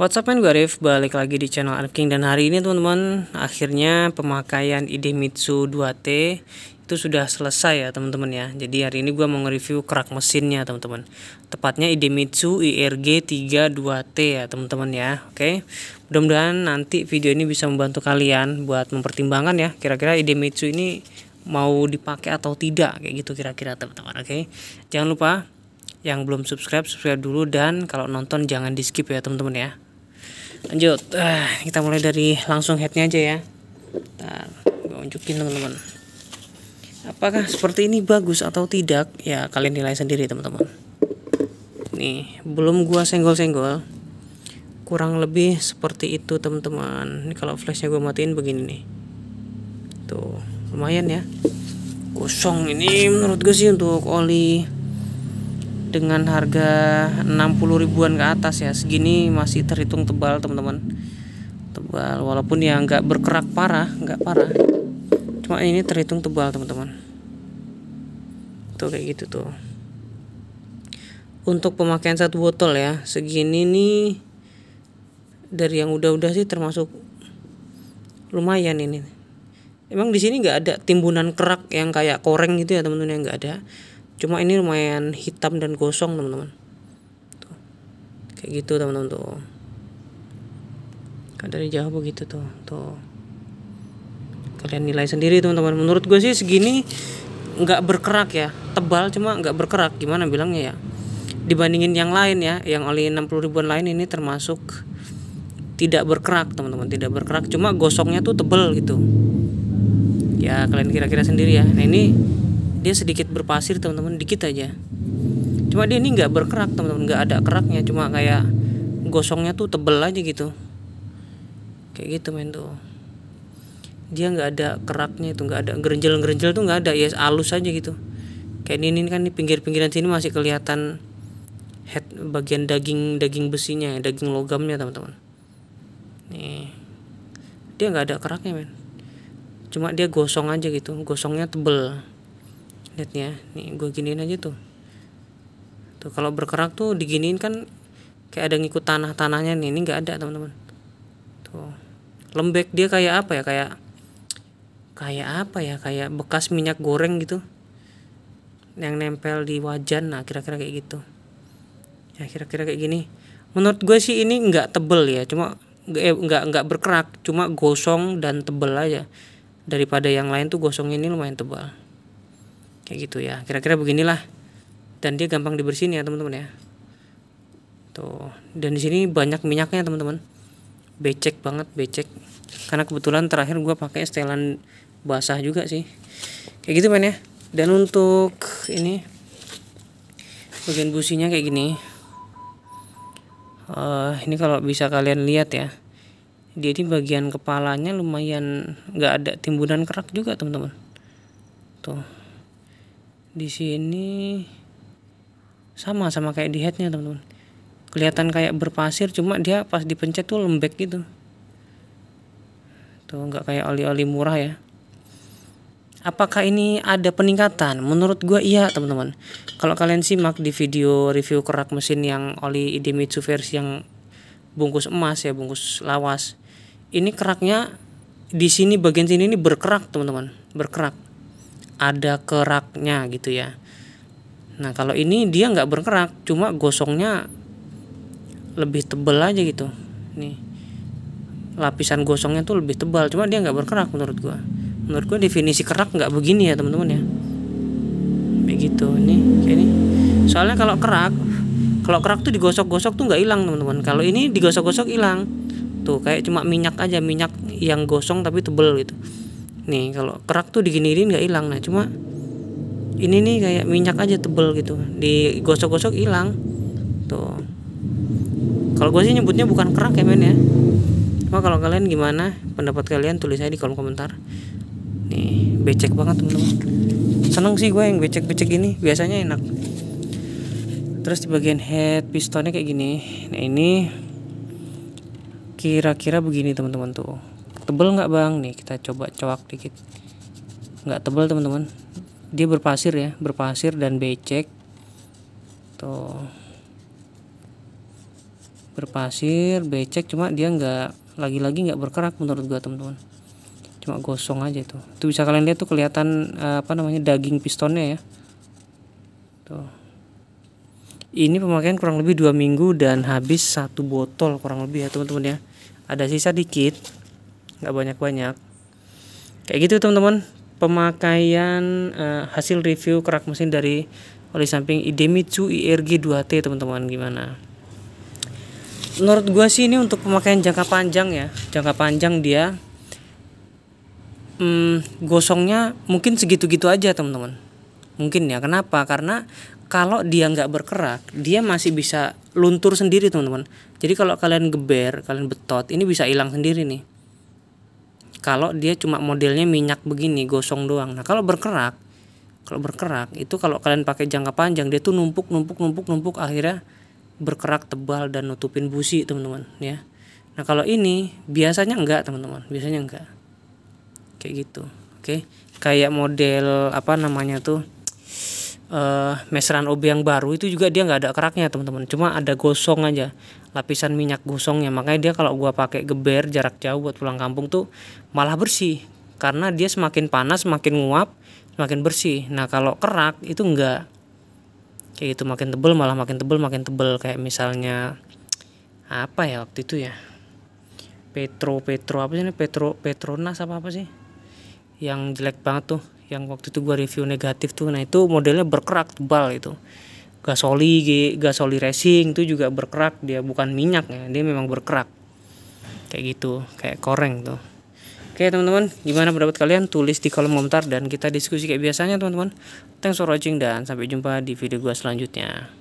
What's up man, gue Arif, balik lagi di channel Arif King Dan hari ini teman-teman, akhirnya pemakaian Idemitsu 2T itu sudah selesai ya teman-teman ya Jadi hari ini gue mau nge-review kerak mesinnya teman-teman Tepatnya Idemitsu IRG 32T ya teman-teman ya Oke, mudah-mudahan nanti video ini bisa membantu kalian buat mempertimbangkan ya Kira-kira Idemitsu ini mau dipakai atau tidak kayak gitu kira-kira teman-teman oke jangan lupa yang belum subscribe subscribe dulu dan kalau nonton jangan di skip ya teman-teman ya lanjut uh, kita mulai dari langsung headnya aja ya Bentar, gue unjukin teman-teman apakah seperti ini bagus atau tidak ya kalian nilai sendiri teman-teman nih belum gua senggol-senggol kurang lebih seperti itu teman-teman ini kalau flashnya gua matiin begini nih tuh lumayan ya kosong ini menurut gue sih untuk oli dengan harga 60 ribuan ke atas ya segini masih terhitung tebal teman-teman tebal walaupun ya nggak berkerak parah nggak parah cuma ini terhitung tebal teman-teman tuh kayak gitu tuh untuk pemakaian satu botol ya segini nih dari yang udah-udah sih termasuk lumayan ini emang di sini nggak ada timbunan kerak yang kayak koreng gitu ya teman-teman yang nggak ada cuma ini lumayan hitam dan gosong teman-teman kayak gitu teman-teman tuh kan dari jauh begitu tuh tuh kalian nilai sendiri teman-teman menurut gue sih segini nggak berkerak ya tebal cuma nggak berkerak gimana bilangnya ya dibandingin yang lain ya yang oli 60 ribuan lain ini termasuk tidak berkerak teman-teman tidak berkerak cuma gosongnya tuh tebel gitu ya kalian kira-kira sendiri ya nah ini dia sedikit berpasir teman-teman dikit aja cuma dia ini nggak berkerak teman-teman nggak ada keraknya cuma kayak gosongnya tuh tebel aja gitu kayak gitu men tuh dia nggak ada keraknya itu nggak ada gerenjel gerenjel tuh nggak ada ya halus aja gitu kayak ini, ini kan di pinggir pinggiran sini masih kelihatan head bagian daging daging besinya daging logamnya teman-teman nih dia nggak ada keraknya men cuma dia gosong aja gitu gosongnya tebel lihat ya nih gue giniin aja tuh tuh kalau berkerak tuh diginiin kan kayak ada ngikut tanah tanahnya nih ini nggak ada teman-teman tuh lembek dia kayak apa ya kayak kayak apa ya kayak bekas minyak goreng gitu yang nempel di wajan nah kira-kira kayak gitu ya kira-kira kayak gini menurut gue sih ini nggak tebel ya cuma eh, nggak nggak berkerak cuma gosong dan tebel aja daripada yang lain tuh gosong ini lumayan tebal kayak gitu ya kira-kira beginilah dan dia gampang dibersihin ya teman-teman ya tuh dan di sini banyak minyaknya teman-teman becek banget becek karena kebetulan terakhir gue pakai setelan basah juga sih kayak gitu men ya dan untuk ini bagian businya kayak gini uh, ini kalau bisa kalian lihat ya dia di bagian kepalanya lumayan nggak ada timbunan kerak juga teman-teman tuh di sini sama sama kayak di headnya teman-teman kelihatan kayak berpasir cuma dia pas dipencet tuh lembek gitu tuh nggak kayak oli-oli murah ya apakah ini ada peningkatan? Menurut gue iya teman-teman. Kalau kalian simak di video review kerak mesin yang oli Idemitsu versi yang bungkus emas ya bungkus lawas, ini keraknya di sini bagian sini ini berkerak teman-teman, berkerak ada keraknya gitu ya nah kalau ini dia nggak berkerak cuma gosongnya lebih tebel aja gitu nih lapisan gosongnya tuh lebih tebal cuma dia nggak berkerak menurut gua menurut gua definisi kerak nggak begini ya teman-teman ya begitu ini kayak ini soalnya kalau kerak kalau kerak tuh digosok-gosok tuh nggak hilang teman-teman kalau ini digosok-gosok hilang tuh kayak cuma minyak aja minyak yang gosong tapi tebel gitu nih kalau kerak tuh diginiin nggak hilang nah cuma ini nih kayak minyak aja tebel gitu digosok-gosok hilang tuh kalau gue sih nyebutnya bukan kerak ya men ya cuma kalau kalian gimana pendapat kalian tulis aja di kolom komentar nih becek banget temen-temen seneng sih gue yang becek-becek ini biasanya enak terus di bagian head pistonnya kayak gini nah ini kira-kira begini teman-teman tuh tebel nggak bang nih kita coba coak dikit nggak tebel teman-teman dia berpasir ya berpasir dan becek tuh berpasir becek cuma dia nggak lagi-lagi nggak berkerak menurut gua teman-teman cuma gosong aja tuh tuh bisa kalian lihat tuh kelihatan eh, apa namanya daging pistonnya ya tuh ini pemakaian kurang lebih dua minggu dan habis satu botol kurang lebih ya teman-teman ya ada sisa dikit nggak banyak-banyak kayak gitu teman-teman pemakaian uh, hasil review kerak mesin dari oli samping Idemitsu IRG 2T teman-teman gimana menurut gua sih ini untuk pemakaian jangka panjang ya jangka panjang dia hmm, gosongnya mungkin segitu-gitu aja teman-teman mungkin ya kenapa karena kalau dia nggak berkerak dia masih bisa luntur sendiri teman-teman jadi kalau kalian geber kalian betot ini bisa hilang sendiri nih kalau dia cuma modelnya minyak begini gosong doang nah kalau berkerak kalau berkerak itu kalau kalian pakai jangka panjang dia tuh numpuk numpuk numpuk numpuk akhirnya berkerak tebal dan nutupin busi teman-teman ya nah kalau ini biasanya enggak teman-teman biasanya enggak kayak gitu oke okay? kayak model apa namanya tuh uh, eh, meseran obi yang baru itu juga dia nggak ada keraknya teman-teman cuma ada gosong aja lapisan minyak gosongnya makanya dia kalau gua pakai geber jarak jauh buat pulang kampung tuh malah bersih karena dia semakin panas semakin nguap semakin bersih nah kalau kerak itu enggak kayak gitu makin tebel malah makin tebel makin tebel kayak misalnya apa ya waktu itu ya Petro Petro apa sih ini Petro Petronas apa apa sih yang jelek banget tuh yang waktu itu gue review negatif tuh nah itu modelnya berkerak tebal itu gasoli gasoli racing itu juga berkerak dia bukan minyak ya dia memang berkerak kayak gitu kayak koreng tuh oke teman-teman gimana pendapat kalian tulis di kolom komentar dan kita diskusi kayak biasanya teman-teman thanks for watching dan sampai jumpa di video gue selanjutnya